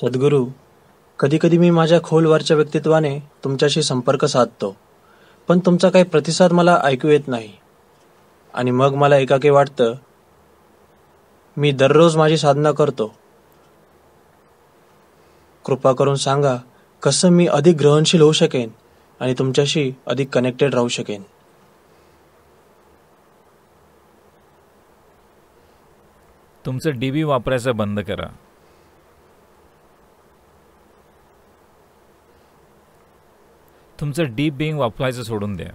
सद्गुरू कधीकधी मी माझ्या खोलवरच्या व्यक्तित्वाने तुमच्याशी संपर्क साधतो पण तुमचा काही प्रतिसाद मला ऐकू येत नाही आणि मग मला एकाकी वाटतं मी दररोज माझी साधना करतो कृपा करून सांगा कसं मी अधिक ग्रहणशील होऊ शकेन आणि तुमच्याशी अधिक कनेक्टेड राहू शकेन तुमचं डी बी वापरायचं बंद करा तुमचं डीप बिंग वापरायचं सोडून द्या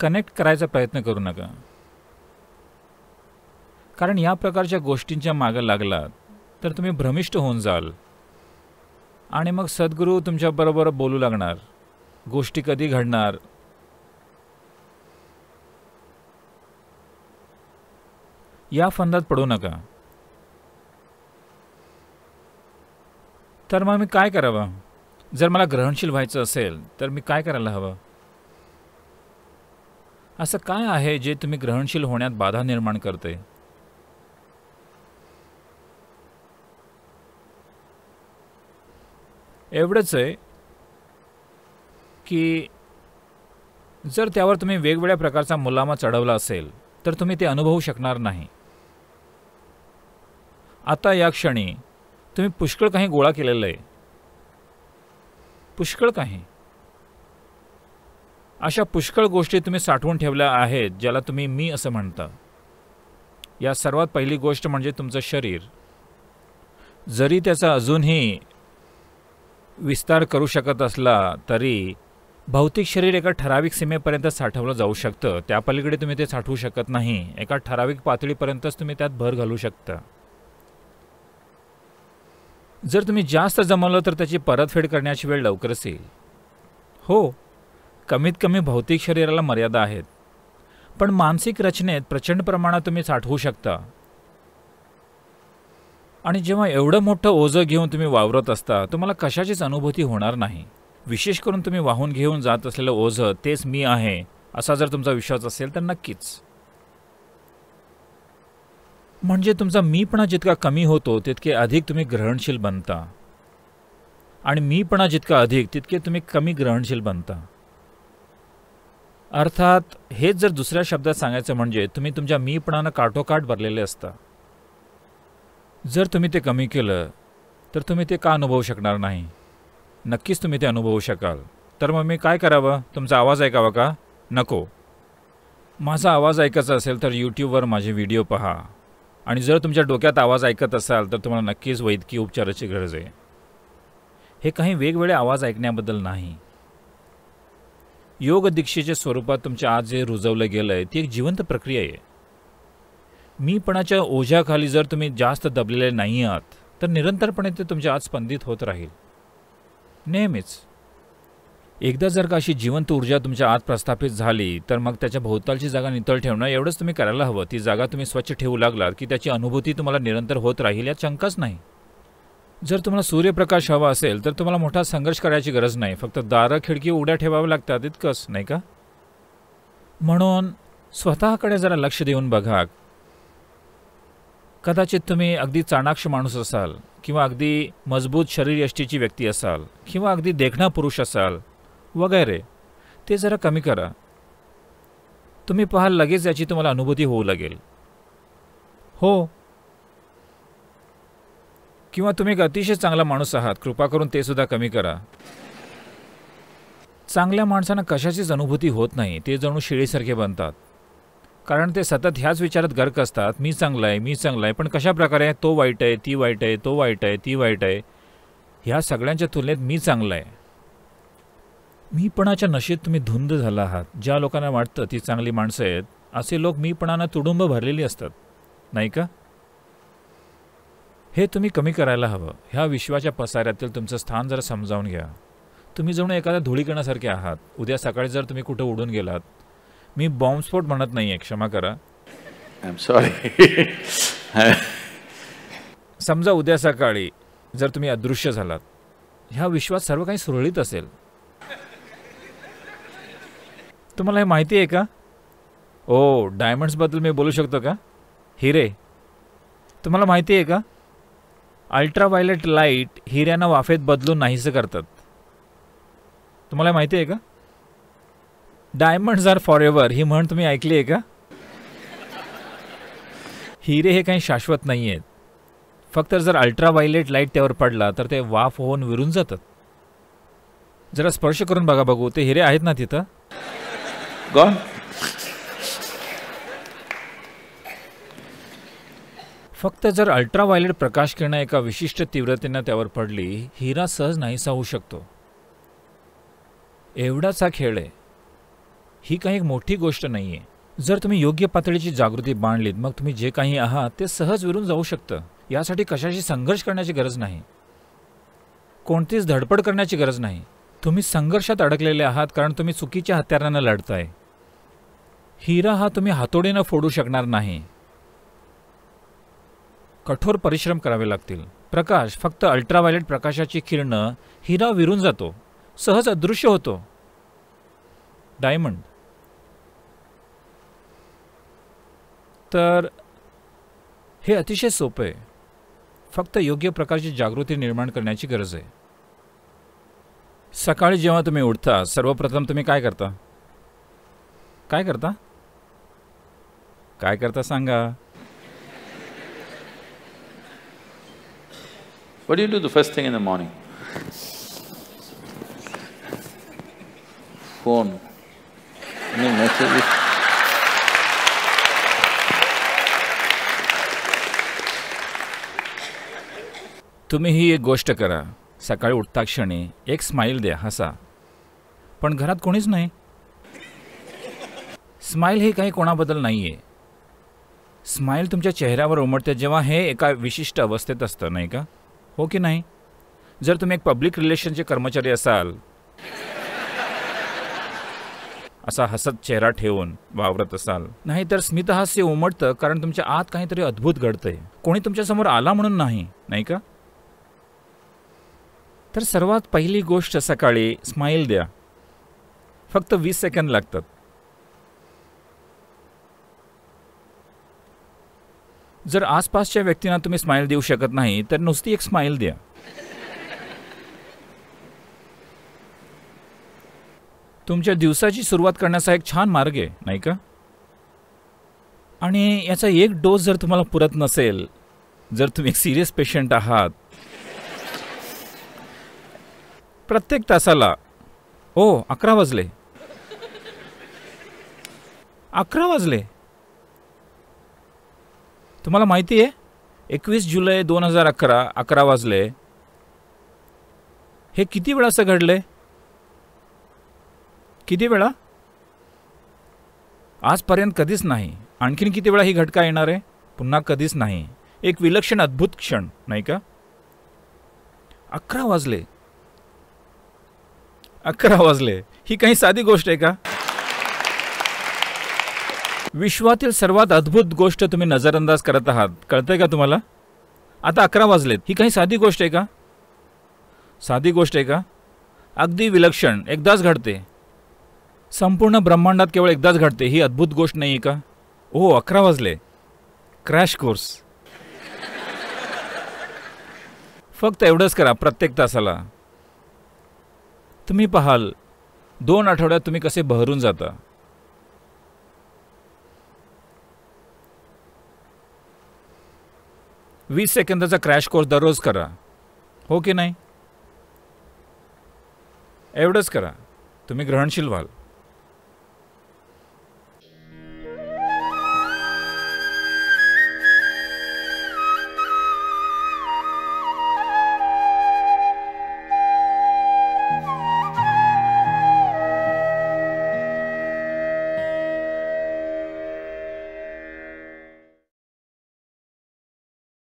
कनेक्ट करायचा प्रयत्न करू नका कारण या प्रकारच्या गोष्टींच्या मागं लागलात तर तुम्ही भ्रमिष्ठ होऊन जाल आणि मग सद्गुरू तुमच्याबरोबर बोलू लागणार गोष्टी कधी घडणार या फंदात पडू नका तर मग मी काय करावं जर मला ग्रहणशील व्हायचं असेल तर मी काय करायला हवं असं काय आहे जे तुम्ही ग्रहणशील होण्यात बाधा निर्माण करते एवढंच आहे की जर त्यावर तुम्ही वेगवेगळ्या प्रकारचा मुलामा चढवला असेल तर तुम्ही ते अनुभवू शकणार नाही आता या क्षणी तुम्ही पुष्कळ काही गोळा केलेलं आहे पुष्कळ काही अशा पुष्कळ गोष्टी तुम्ही साठवून ठेवल्या आहेत ज्याला तुम्ही मी असं म्हणता या सर्वात पहिली गोष्ट म्हणजे तुमचं शरीर जरी त्याचा अजूनही विस्तार करू शकत असला तरी भौतिक शरीर एका ठराविक सीमेपर्यंत साठवलं जाऊ शकतं त्या पलीकडे तुम्ही ते साठवू शकत नाही एका ठराविक पातळीपर्यंतच तुम्ही त्यात भर घालू शकता जर तुम्ही जास्त जमवलं तर त्याची परतफेड करण्याची वेळ लवकरच येईल हो कमीत कमी भौतिक शरीराला मर्यादा आहेत पण मानसिक रचनेत प्रचंड प्रमाणात तुम्ही साठवू शकता आणि जेव्हा एवढं मोठं ओझं घेऊन तुम्ही वावरत असता तुम्हाला कशाचीच अनुभूती होणार नाही विशेष करून तुम्ही वाहून घेऊन जात असलेलं ओझं तेच मी आहे असा जर तुमचा विश्वास असेल तर नक्कीच म्हणजे तुमचा मीपणा जितका कमी होतो तितके अधिक तुम्ही ग्रहणशील बनता आणि मीपणा जितका अधिक तितके तुम्ही कमी ग्रहणशील बनता अर्थात हेच जर दुसऱ्या शब्दात सांगायचं म्हणजे तुम्ही तुमच्या मीपणानं काठोकाठ भरलेले असता जर तुम्ही ते कमी केलं तर तुम्ही ते का अनुभवू शकणार नाही नक्कीच तुम्ही ते अनुभवू शकाल तर मग मी काय करावं तुमचा आवाज ऐकावा का नको माझा आवाज ऐकायचा असेल तर यूट्यूबवर माझे व्हिडिओ पहा आणि जर तुमच्या डोक्यात आवाज ऐकत असाल तर तुम्हाला नक्कीच वैद्यकीय उपचाराची गरज आहे हे काही वेगवेगळे आवाज ऐकण्याबद्दल नाही योग दीक्षेच्या स्वरूपात तुमच्या आज जे रुजवलं गेलं आहे ती एक जिवंत प्रक्रिया आहे मीपणाच्या ओझ्याखाली जर तुम्ही जास्त दबलेले नाही आहात तर निरंतरपणे ते तुमच्या आज स्पंदित होत राहील नेहमीच एकदा जर का अशी जिवंत ऊर्जा तुमच्या आत प्रस्थापित झाली तर मग त्याच्या भोवतालची जागा नितळ ठेवणं एवढंच तुम्ही करायला हवं ती जागा तुम्ही स्वच्छ ठेवू लागलात की त्याची अनुभूती तुम्हाला निरंतर होत राहील यात शंकाच नाही जर तुम्हाला सूर्यप्रकाश हवा असेल तर तुम्हाला मोठा संघर्ष करायची गरज नाही फक्त दारं खिडकी उड्या ठेवाव्या लागतात इतकंच नाही का म्हणून स्वतःकडे जरा लक्ष देऊन बघा कदाचित तुम्ही अगदी चाणाक्ष माणूस असाल किंवा अगदी मजबूत शरीरयष्टीची व्यक्ती असाल किंवा अगदी देखणा पुरुष असाल वगैरे ते जरा कमी करा तुम्ही पाहाल लगेच याची तुम्हाला अनुभूती होऊ लागेल हो किंवा तुम्ही एक अतिशय चांगला माणूस आहात कृपा करून ते सुद्धा कमी करा चांगल्या माणसांना कशाचीच अनुभूती होत नाही ते जणू शिळीसारखे बनतात कारण ते सतत ह्याच विचारात गर्क असतात मी चांगला आहे मी चांगला आहे पण कशाप्रकारे तो वाईट आहे ती वाईट आहे तो वाईट आहे ती वाईट आहे ह्या सगळ्यांच्या तुलनेत मी चांगलं आहे मीपणाच्या नशेत तुम्ही धुंद झाला आहात ज्या लोकांना वाटतं ती चांगली माणसं आहेत असे लोक मीपणानं तुडुंब भरलेली असतात नाही का हे तुम्ही कमी करायला हवं ह्या विश्वाच्या पसाऱ्यातील तुमचं स्थान जरा समजावून घ्या तुम्ही जणू एखाद्या धुळीकणासारखे आहात उद्या सकाळी जर तुम्ही कुठं उडून गेलात मी बॉम्बस्फोट म्हणत नाही आहे क्षमा करा आय एम सॉरी समजा उद्या सकाळी जर तुम्ही अदृश्य झालात ह्या विश्वात सर्व काही सुरळीत असेल तुम्हाला हे माहिती आहे का ओ डायमंड्सबद्दल मी बोलू शकतो का हिरे तुम्हाला माहिती आहे का अल्ट्रा वायलेट लाईट हिऱ्यांना वाफेत बदलून नाहीसं करतात तुम्हाला माहिती आहे का डायमंड्स आर फॉर एव्हर ही म्हण तुम्ही ऐकली आहे का हिरे हे काही शाश्वत नाही आहेत फक्त जर वायलेट लाईट त्यावर पडला तर ते वाफ होऊन विरून जातात जरा स्पर्श करून बघा बघू ते हिरे आहेत ना तिथं Gone? फक्त जर अल्ट्राव्हायलेट प्रकाश किरणा एका विशिष्ट तीव्रतेनं त्यावर पडली हिरा सहज नाहीसा होऊ शकतो एवढाच हा खेळ आहे ही काही एक मोठी गोष्ट नाही आहे जर तुम्ही योग्य पातळीची जागृती बांधलीत मग तुम्ही जे काही आहात ते सहज विरून जाऊ शकतं यासाठी कशाशी संघर्ष करण्याची गरज नाही कोणतीच धडपड करण्याची गरज नाही तुम्ही संघर्षात अडकलेले आहात कारण तुम्ही चुकीच्या हत्यारांना लढताय हिरा हा तुम्ही हातोडीनं फोडू शकणार नाही कठोर परिश्रम करावे लागतील प्रकाश फक्त अल्ट्राव्हायलेट प्रकाशाची किरणं हिरा विरून जातो सहज अदृश्य होतो डायमंड तर हे अतिशय सोपं आहे फक्त योग्य प्रकारची जागृती निर्माण करण्याची गरज आहे सकाळी जेव्हा तुम्ही उठता सर्वप्रथम तुम्ही काय करता काय करता काय करता सांगा What do you do first thing in the morning morning? Phone, any तुम्ही ही एक गोष्ट करा सकाळी उठता क्षणी एक स्माईल द्या हसा पण घरात कोणीच नाही स्माईल हे काही कोणाबद्दल नाहीये स्माईल तुमच्या चेहऱ्यावर उमटते जेव्हा हे एका विशिष्ट अवस्थेत असतं नाही का हो की नाही जर तुम्ही एक पब्लिक रिलेशनचे कर्मचारी असाल असा हसत चेहरा ठेवून वावरत असाल नाही तर स्मितहास्य उमटतं कारण तुमच्या आत काहीतरी अद्भुत घडतंय कोणी तुमच्यासमोर आला म्हणून नाही नाही का तर सर्वात पहिली गोष्ट सकाळी स्माईल द्या फक्त वीस सेकंद लागतात जर आसपासच्या व्यक्तींना तुम्ही स्माईल देऊ शकत नाही तर नुसती एक स्माईल द्या तुमच्या दिवसाची सुरुवात करण्याचा एक छान मार्ग आहे नाही का आणि याचा एक डोस जर तुम्हाला पुरत नसेल जर तुम्ही एक सिरियस पेशंट आहात प्रत्येक तासाला ओ अकरा वाजले अकरा वाजले तुम्हाला माहिती आहे एकवीस जुलै दोन हजार अकरा अकरा वाजले हे किती वेळा असं घडले किती वेळा आजपर्यंत कधीच नाही आणखीन किती वेळा ही घटका येणार आहे पुन्हा कधीच नाही एक विलक्षण अद्भुत क्षण नाही का अकरा वाजले अकरा वाजले ही काही साधी गोष्ट आहे का विश्वातील सर्वात अद्भुत गोष्ट तुम्ही नजरअंदाज करत आहात कळतंय का तुम्हाला आता अकरा वाजलेत ही काही साधी गोष्ट आहे का साधी गोष्ट आहे का अगदी विलक्षण एकदाच घडते संपूर्ण ब्रह्मांडात केवळ एकदाच घडते ही अद्भुत गोष्ट नाही आहे का ओ अकरा वाजले क्रॅश कोर्स फक्त एवढंच करा प्रत्येक तासाला तुम्ही पाहाल दोन आठवड्यात तुम्ही कसे बहरून जाता वीस सेकंदाचा क्रॅश कोर्स दररोज करा हो की नाही एवढंच करा तुम्ही ग्रहणशील व्हाल